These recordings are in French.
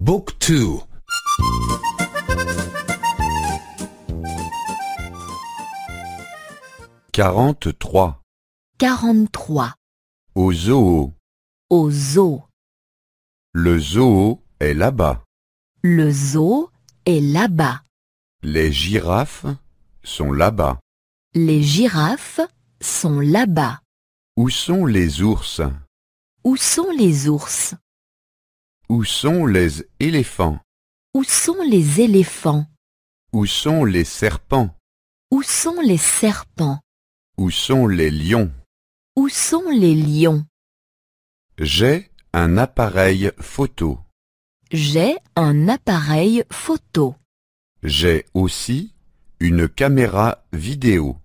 Book 2 43 43 Au zoo Au zoo Le zoo est là-bas Le zoo est là-bas Les girafes sont là-bas Les girafes sont là-bas Où sont les ours Où sont les ours où sont les éléphants Où sont les éléphants Où sont les serpents Où sont les serpents Où sont les lions Où sont les lions J'ai un appareil photo. J'ai un appareil photo. J'ai aussi une caméra vidéo.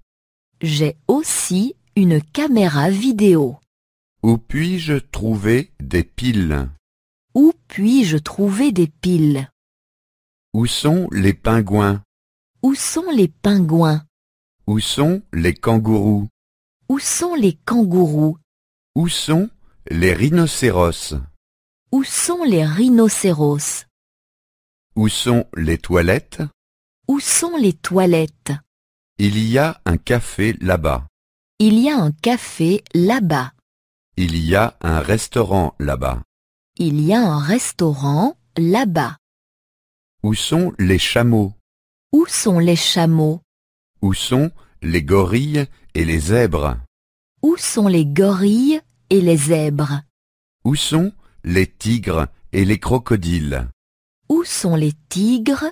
J'ai aussi une caméra vidéo. Où puis-je trouver des piles où puis-je trouver des piles Où sont les pingouins Où sont les pingouins Où sont les kangourous Où sont les kangourous Où sont les rhinocéros Où sont les rhinocéros Où sont les toilettes Où sont les toilettes Il y a un café là-bas. Il y a un café là-bas. Il y a un restaurant là-bas. Il y a un restaurant là-bas. Où sont les chameaux Où sont les chameaux Où sont les gorilles et les zèbres Où sont les gorilles et les zèbres Où sont les tigres et les crocodiles Où sont les tigres